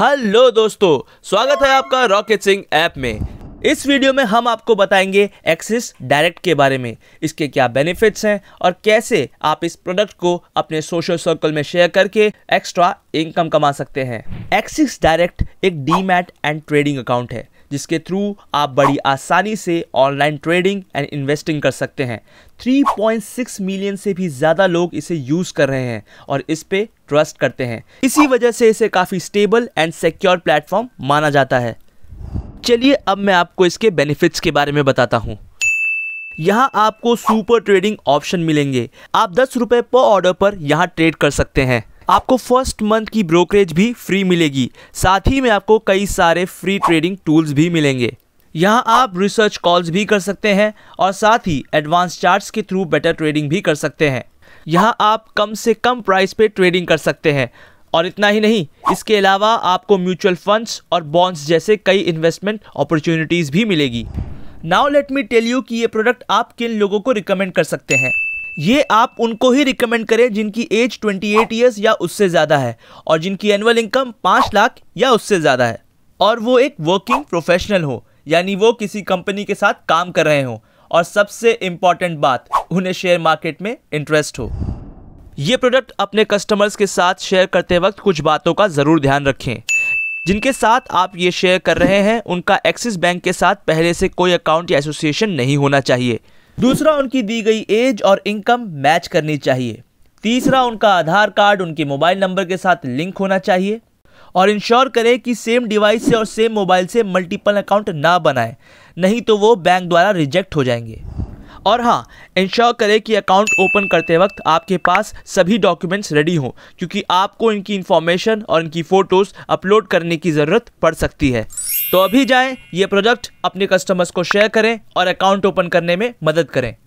hello दोस्तों स्वागत है आपका रॉकेट सिंह ऐप में इस वीडियो में हम आपको बताएंगे एक्सिस डायरेक्ट के बारे में इसके क्या बेनिफिट्स हैं और कैसे आप इस प्रोडक्ट को अपने सोशल सर्कल में शेयर करके एक्स्ट्रा इनकम कमा सकते हैं एक्सिस डायरेक्ट एक डीमैट एंड ट्रेडिंग अकाउंट है जिसके थ्रू आप बड़ी आसानी से ऑनलाइन ट्रेडिंग एंड इन्वेस्टिंग कर सकते हैं 3.6 मिलियन से भी ज़्यादा लोग इसे यूज़ कर रहे हैं और इस पर ट्रस्ट करते हैं इसी वजह से इसे काफ़ी स्टेबल एंड सिक्योर प्लेटफॉर्म माना जाता है चलिए अब मैं आपको इसके बेनिफिट्स के बारे में बताता हूँ यहाँ आपको सुपर ट्रेडिंग ऑप्शन मिलेंगे आप दस रुपये पर ऑर्डर पर यहाँ ट्रेड कर सकते हैं आपको फर्स्ट मंथ की ब्रोकरेज भी फ्री मिलेगी साथ ही में आपको कई सारे फ्री ट्रेडिंग टूल्स भी मिलेंगे यहाँ आप रिसर्च कॉल्स भी कर सकते हैं और साथ ही एडवांस चार्ट्स के थ्रू बेटर ट्रेडिंग भी कर सकते हैं यहाँ आप कम से कम प्राइस पे ट्रेडिंग कर सकते हैं और इतना ही नहीं इसके अलावा आपको म्यूचुअल फंड्स और बॉन्ड्स जैसे कई इन्वेस्टमेंट अपॉर्चुनिटीज़ भी मिलेगी now let me tell you कि ये प्रोडक्ट आप किन लोगों को रिकमेंड कर सकते हैं ये आप उनको ही रिकमेंड करें जिनकी एज 28 इयर्स या उससे ज़्यादा है और जिनकी एनुअल इनकम पाँच लाख या उससे ज़्यादा है और वो एक वर्किंग प्रोफेशनल हो यानी वो किसी कंपनी के साथ काम कर रहे हों और सबसे इम्पॉर्टेंट बात उन्हें शेयर मार्केट में इंटरेस्ट हो ये प्रोडक्ट अपने कस्टमर्स के साथ शेयर करते वक्त कुछ बातों का ज़रूर ध्यान रखें जिनके साथ आप ये शेयर कर रहे हैं उनका एक्सिस बैंक के साथ पहले से कोई अकाउंट या एसोसिएशन नहीं होना चाहिए दूसरा उनकी दी गई एज और इनकम मैच करनी चाहिए तीसरा उनका आधार कार्ड उनके मोबाइल नंबर के साथ लिंक होना चाहिए और इंश्योर करें कि सेम डिवाइस से और सेम मोबाइल से मल्टीपल अकाउंट ना बनाएं नहीं तो वो बैंक द्वारा रिजेक्ट हो जाएंगे और हाँ इंश्योर करें कि अकाउंट ओपन करते वक्त आपके पास सभी डॉक्यूमेंट्स रेडी हों क्योंकि आपको इनकी इन्फॉर्मेशन और इनकी फ़ोटोज़ अपलोड करने की ज़रूरत पड़ सकती है तो अभी जाए ये प्रोडक्ट अपने कस्टमर्स को शेयर करें और अकाउंट ओपन करने में मदद करें